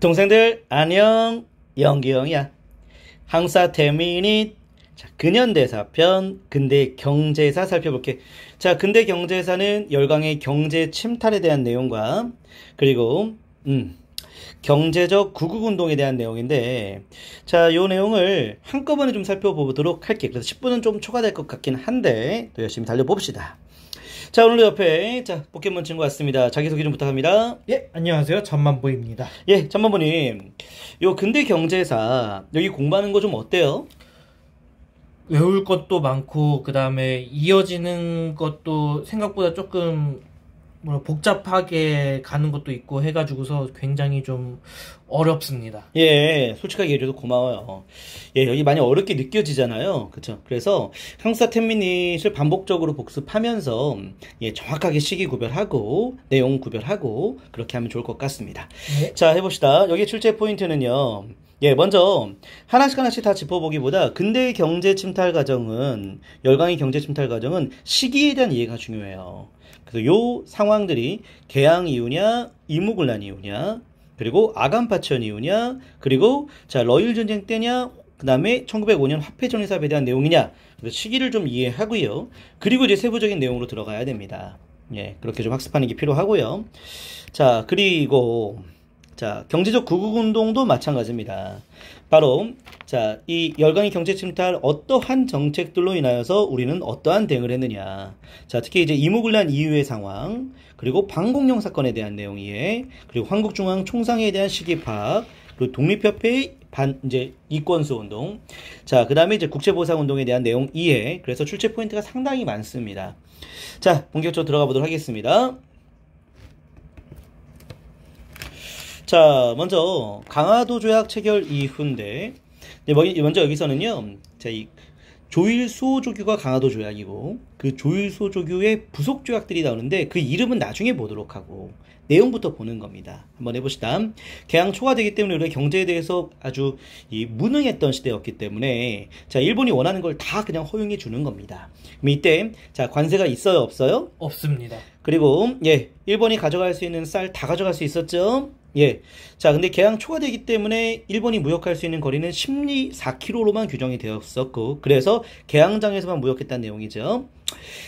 동생들 안녕 영기영이야 항사 대미닛 자 근현대사편 근대 경제사 살펴볼게 자 근대 경제사는 열강의 경제 침탈에 대한 내용과 그리고 음 경제적 구국운동에 대한 내용인데 자요 내용을 한꺼번에 좀 살펴보도록 할게 그래서 10분은 좀 초과될 것 같긴 한데 또 열심히 달려봅시다 자, 오늘도 옆에 자, 포켓몬 친구 왔습니다. 자기소개 좀 부탁합니다. 예, 안녕하세요. 전만보입니다. 예, 전만보님. 요 근대 경제사, 여기 공부하는 거 좀 어때요? 외울 것도 많고, 그 다음에 이어지는 것도 생각보다 조금 뭐 복잡하게 가는 것도 있고 해가지고서 굉장히 좀 어렵습니다. 예, 솔직하게 얘기해줘서 고마워요. 예, 여기 많이 어렵게 느껴지잖아요. 그쵸. 그래서 형사 텐미닛을 반복적으로 복습하면서 예, 정확하게 시기 구별하고 내용 구별하고 그렇게 하면 좋을 것 같습니다. 네. 자, 해봅시다. 여기 출제 포인트는요. 예, 먼저 하나씩 하나씩 다 짚어보기보다 근대의 경제 침탈 과정은 열강의 경제 침탈 과정은 시기에 대한 이해가 중요해요. 그래서 요 상황들이 개항 이후냐, 이무군란 이후냐, 그리고 아간파천 이후냐, 그리고 자 러일 전쟁 때냐, 그 다음에 1905년 화폐전의사업에 대한 내용이냐 그래서 시기를 좀 이해하고요. 그리고 이제 세부적인 내용으로 들어가야 됩니다. 예, 그렇게 좀 학습하는 게 필요하고요. 자, 그리고 자 경제적 구국운동도 마찬가지입니다. 바로 자, 이 열강의 경제 침탈 어떠한 정책들로 인하여서 우리는 어떠한 대응을 했느냐. 자, 특히 이제 이모글란 이후의 상황, 그리고 방공령 사건에 대한 내용 이해 그리고 한국중앙 총상에 대한 시기 파악, 그리고 독립협회의 반 이제 이권수 운동, 자, 그다음에 이제 국제보상 운동에 대한 내용 이해. 그래서 출제 포인트가 상당히 많습니다. 자, 본격적으로 들어가 보도록 하겠습니다. 자, 먼저 강화도 조약 체결 이후인데 네, 뭐, 먼저 여기서는요. 자, 이 조일소 조규가 강화도 조약이고 그 조일소 조규의 부속 조약들이 나오는데 그 이름은 나중에 보도록 하고 내용부터 보는 겁니다. 한번 해봅시다. 개항 초과되기 때문에 우리 경제에 대해서 아주 무능했던 시대였기 때문에 자 일본이 원하는 걸 다 그냥 허용해 주는 겁니다. 이때 자 관세가 있어요 없어요? 없습니다. 그리고 예 일본이 가져갈 수 있는 쌀 다 가져갈 수 있었죠. 예. 자, 근데 개항 초과되기 때문에 일본이 무역할 수 있는 거리는 심리 4 k m 로만 규정이 되었었고, 그래서 개항장에서만 무역했다는 내용이죠.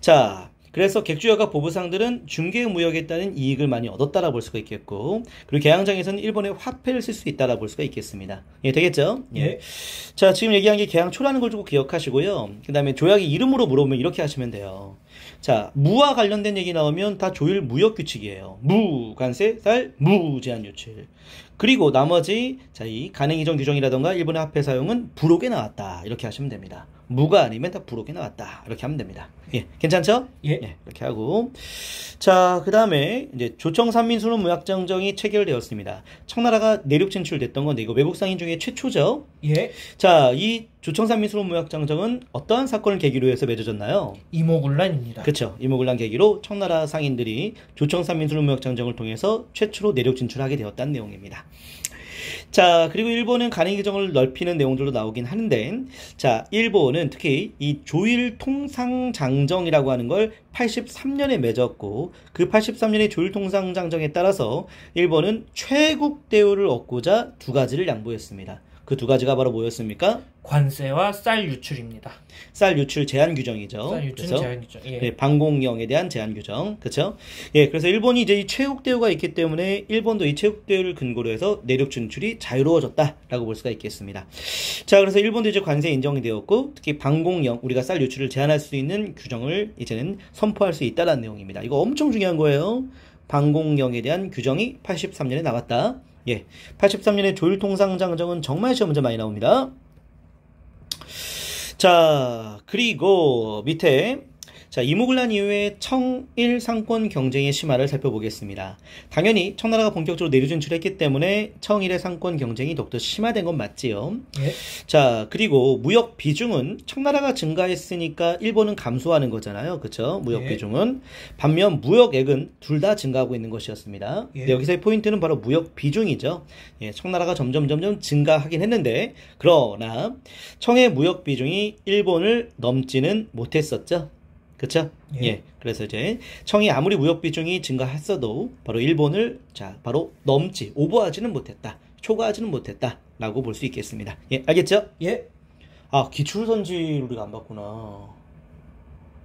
자, 그래서 객주여가 보부상들은 중개 무역에 따른 이익을 많이 얻었다라 볼 수가 있겠고 그리고 개항장에서는 일본의 화폐를 쓸 수 있다라 볼 수가 있겠습니다. 예, 되겠죠? 예. 예. 자, 지금 얘기한 게 개항초라는 걸좀 기억하시고요. 그다음에 조약의 이름으로 물어보면 이렇게 하시면 돼요. 자, 무와 관련된 얘기 나오면 다 조율 무역 규칙이에요. 무, 관세, 쌀, 무, 제한 유출. 그리고 나머지 자, 이 간행 이전 규정이라던가 일본의 합해 사용은 부록에 나왔다. 이렇게 하시면 됩니다. 무가 아니면 다 부록에 나왔다. 이렇게 하면 됩니다. 예, 괜찮죠? 예. 예 이렇게 하고. 자, 그 다음에 이제 조청 삼민수는 무약정정이 체결되었습니다. 청나라가 내륙 진출됐던 건데 이거 외국 상인 중에 최초죠? 예. 자, 이 조청 산민수는무역장정은 어떠한 사건을 계기로 해서 맺어졌나요? 이모군란입니다. 그렇죠. 이모군란 계기로 청나라 상인들이 조청 산민수는무역장정을 통해서 최초로 내륙 진출하게 되었다는 내용입니다. 자, 그리고 일본은 간행 규정을 넓히는 내용들도 나오긴 하는데, 자, 일본은 특히 이 조일 통상장정이라고 하는 걸 83년에 맺었고, 그 83년의 조일 통상장정에 따라서 일본은 최국 대우를 얻고자 두 가지를 양보했습니다. 그두 가지가 바로 뭐였습니까? 관세와 쌀 유출입니다. 쌀 유출 제한 규정이죠. 쌀 유출 그렇죠? 제한 규정. 예. 네, 방공령에 대한 제한 규정. 그렇죠? 예, 그래서 일본이 이제 이 체육 대우가 있기 때문에 일본도 이 체육 대우를 근거로 해서 내륙 진출이 자유로워졌다라고 볼 수가 있겠습니다. 자, 그래서 일본도 이제 관세 인정이 되었고 특히 방공령 우리가 쌀 유출을 제한할 수 있는 규정을 이제는 선포할 수 있다라는 내용입니다. 이거 엄청 중요한 거예요. 방공령에 대한 규정이 83년에 나왔다. 예. 83년에 조율통상장정은 정말 시험 문제 많이 나옵니다. 자, 그리고 밑에 자, 이모군란 이후에 청일 상권 경쟁의 심화를 살펴보겠습니다. 당연히 청나라가 본격적으로 내륙 진출했기 때문에 청일의 상권 경쟁이 더욱더 심화된 건 맞지요. 예? 자, 그리고 무역 비중은 청나라가 증가했으니까 일본은 감소하는 거잖아요. 그렇죠? 무역 예? 비중은 반면 무역액은 둘 다 증가하고 있는 것이었습니다. 예? 여기서의 포인트는 바로 무역 비중이죠. 예, 청나라가 점점 점점 증가하긴 했는데 그러나 청의 무역 비중이 일본을 넘지는 못했었죠. 그렇죠? 예. 예. 그래서 이제 청이 아무리 무역 비중이 증가했어도 바로 일본을 자 바로 넘지 오버하지는 못했다, 초과하지는 못했다라고 볼 수 있겠습니다. 예, 알겠죠? 예. 아기출선지 우리가 안 봤구나.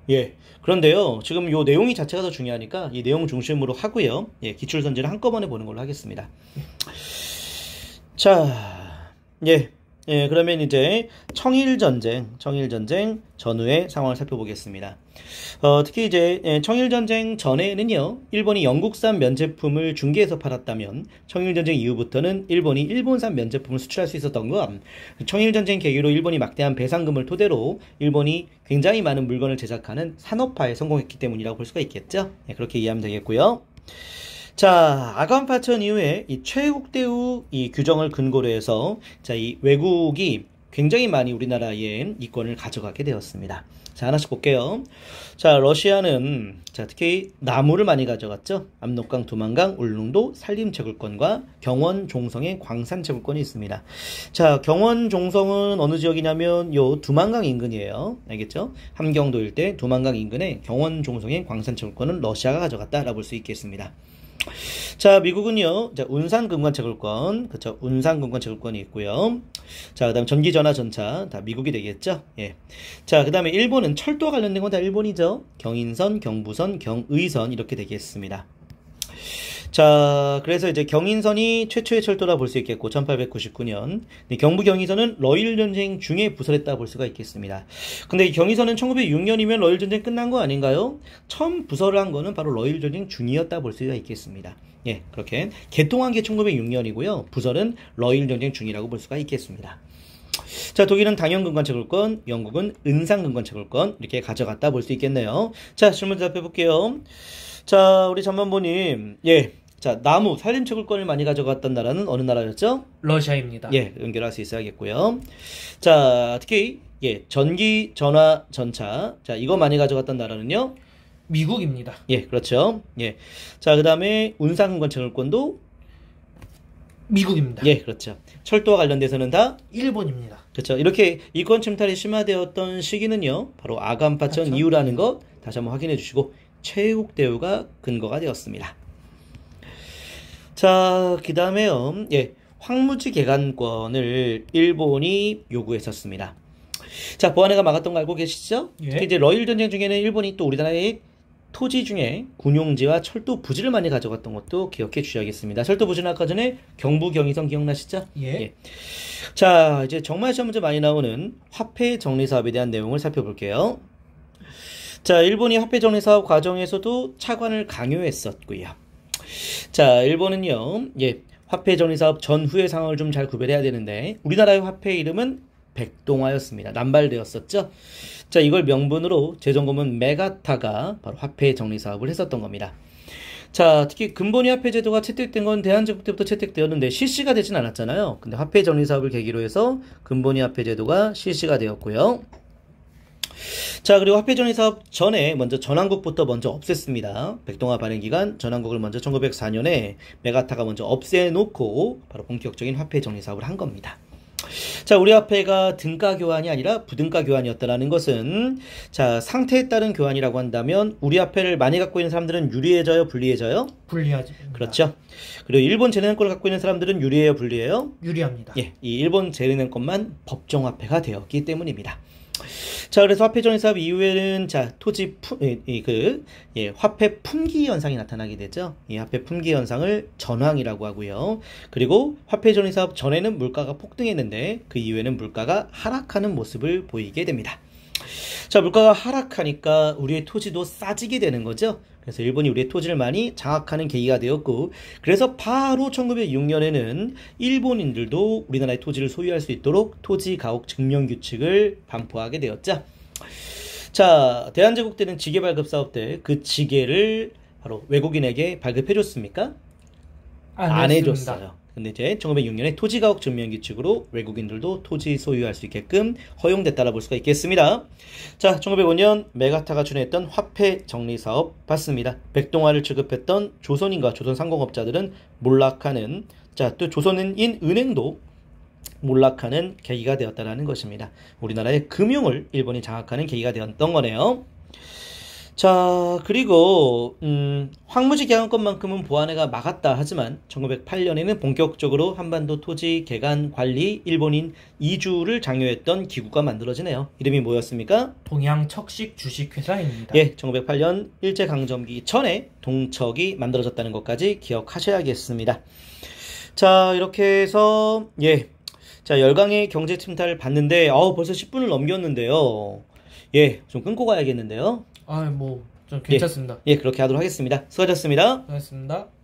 예. 그런데요, 지금 요 내용이 자체가 더 중요하니까 이 내용 중심으로 하고요. 예, 기출선지를 한꺼번에 보는 걸로 하겠습니다. 자, 예. 예, 그러면 이제 청일전쟁, 청일전쟁 전후의 상황을 살펴보겠습니다. 어, 특히 이제 예, 청일전쟁 전에는요, 일본이 영국산 면제품을 중개해서 팔았다면, 청일전쟁 이후부터는 일본이 일본산 면제품을 수출할 수 있었던 건, 청일전쟁 계기로 일본이 막대한 배상금을 토대로 일본이 굉장히 많은 물건을 제작하는 산업화에 성공했기 때문이라고 볼 수가 있겠죠. 예, 그렇게 이해하면 되겠고요. 자, 아관 파천 이후에 이 최국대우 이 규정을 근거로 해서 자, 이 외국이 굉장히 많이 우리나라에 이권을 가져가게 되었습니다. 자, 하나씩 볼게요. 자, 러시아는 자, 특히 나무를 많이 가져갔죠. 압록강, 두만강, 울릉도, 산림 채굴권과 경원 종성의 광산 채굴권이 있습니다. 자, 경원 종성은 어느 지역이냐면 요 두만강 인근이에요. 알겠죠? 함경도 일대 두만강 인근의 경원 종성의 광산 채굴권은 러시아가 가져갔다라고 볼 수 있겠습니다. 자, 미국은요, 자, 운산금관채굴권, 그쵸, 운산금관채굴권이 있고요. 자, 그 다음 전기전화 전차, 다 미국이 되겠죠? 예. 자, 그 다음에 일본은 철도와 관련된 건 다 일본이죠? 경인선, 경부선, 경의선, 이렇게 되겠습니다. 자, 그래서 이제 경인선이 최초의 철도라 볼 수 있겠고 1899년 경부 경인선은 러일 전쟁 중에 부설했다 볼 수가 있겠습니다. 근데 경인선은 1906년이면 러일 전쟁 끝난 거 아닌가요? 처음 부설한 을 거는 바로 러일 전쟁 중이었다 볼 수가 있겠습니다. 예, 그렇게 개통한 게 1906년이고요. 부설은 러일 전쟁 중이라고 볼 수가 있겠습니다. 자, 독일은 당연근관 채굴권, 영국은 은상근관 채굴권 이렇게 가져갔다 볼 수 있겠네요. 자, 질문 대답해 볼게요. 자, 우리 전만보님. 예. 자, 나무 살림채굴권을 많이 가져갔던 나라는 어느 나라였죠? 러시아입니다. 예, 연결할 수 있어야겠고요. 자, 특히 예, 전기, 전화, 전차. 자, 이거 많이 가져갔던 나라는요? 미국입니다. 예, 그렇죠. 예. 자, 그다음에 운상금관 채굴권도 미국입니다. 예, 그렇죠. 철도와 관련돼서는 다 일본입니다. 그렇죠. 이렇게 이권 침탈이 심화되었던 시기는요. 바로 아간파천 이후라는 것 다시 한번 확인해 주시고 최국 대우가 근거가 되었습니다. 자, 그 다음에요. 예, 황무지 개간권을 일본이 요구했었습니다. 자, 보안회가 막았던 거 알고 계시죠? 예. 이제 러일 전쟁 중에는 일본이 또 우리나라의 토지 중에 군용지와 철도 부지를 많이 가져갔던 것도 기억해 주셔야겠습니다. 철도 부지는 아까 전에 경부 경의선 기억나시죠? 예. 예. 자, 이제 정말 시험 문제 많이 나오는 화폐 정리 사업에 대한 내용을 살펴볼게요. 자, 일본이 화폐 정리 사업 과정에서도 차관을 강요했었고요. 자, 일본은요. 예. 화폐 정리 사업 전후의 상황을 좀 잘 구별해야 되는데 우리나라의 화폐 이름은 백동화였습니다. 남발되었었죠. 자, 이걸 명분으로 재정검은 메가타가 바로 화폐 정리 사업을 했었던 겁니다. 자, 특히 근본위 화폐 제도가 채택된 건 대한제국 때부터 채택되었는데 실시가 되진 않았잖아요. 근데 화폐 정리 사업을 계기로 해서 근본위 화폐 제도가 실시가 되었고요. 자, 그리고 화폐전이 사업 전에 먼저 전환국부터 먼저 없앴습니다. 백동화 발행 기간 전환국을 먼저 1904년에 메가타가 먼저 없애놓고 바로 본격적인 화폐정리 사업을 한 겁니다. 자, 우리 화폐가 등가 교환이 아니라 부등가 교환이었다는 것은 자, 상태에 따른 교환이라고 한다면 우리 화폐를 많이 갖고 있는 사람들은 유리해져요, 불리해져요? 불리하지. 그렇죠. 그리고 일본 재능권을 갖고 있는 사람들은 유리해요, 불리해요? 유리합니다. 예, 이 일본 재능권만 법정 화폐가 되었기 때문입니다. 자, 그래서 화폐 정의 사업 이후에는 자, 토지 품, 예, 이, 그, 예, 화폐 품귀 현상이 나타나게 되죠. 이 화폐 품귀 현상을 전황이라고 하고요. 그리고 화폐 정의 사업 전에는 물가가 폭등했는데 그 이후에는 물가가 하락하는 모습을 보이게 됩니다. 자, 물가가 하락하니까 우리의 토지도 싸지게 되는 거죠. 그래서 일본이 우리의 토지를 많이 장악하는 계기가 되었고 그래서 바로 1906년에는 일본인들도 우리나라의 토지를 소유할 수 있도록 토지 가옥 증명 규칙을 반포하게 되었죠. 자, 대한제국 때는 지게 발급 사업 때 그 지게를 바로 외국인에게 발급해 줬습니까? 안, 안 해줬어요. 근데 이제 1906년에 토지가옥 증명 규칙으로 외국인들도 토지 소유할 수 있게끔 허용됐다라 볼 수가 있겠습니다. 자, 1905년 메가타가 준행했던 화폐 정리 사업 봤습니다. 백동화를 취급했던 조선인과 조선 상공업자들은 몰락하는 자, 또 조선인 은행도 몰락하는 계기가 되었다라는 것입니다. 우리나라의 금융을 일본이 장악하는 계기가 되었던 거네요. 자, 그리고 음, 황무지 개항권만큼은 보안회가 막았다 하지만 1908년에는 본격적으로 한반도 토지 개간 관리 일본인 이주를 장려했던 기구가 만들어지네요. 이름이 뭐였습니까? 동양척식 주식회사입니다. 예, 1908년 일제 강점기 전에 동척이 만들어졌다는 것까지 기억하셔야겠습니다. 자, 이렇게 해서 예. 자, 열강의 경제 침탈을 봤는데 어 벌써 10분을 넘겼는데요. 예, 좀 끊고 가야겠는데요. 아뭐 좀 예. 괜찮습니다. 예, 예, 그렇게 하도록 하겠습니다. 수고하셨습니다. 수고하셨습니다.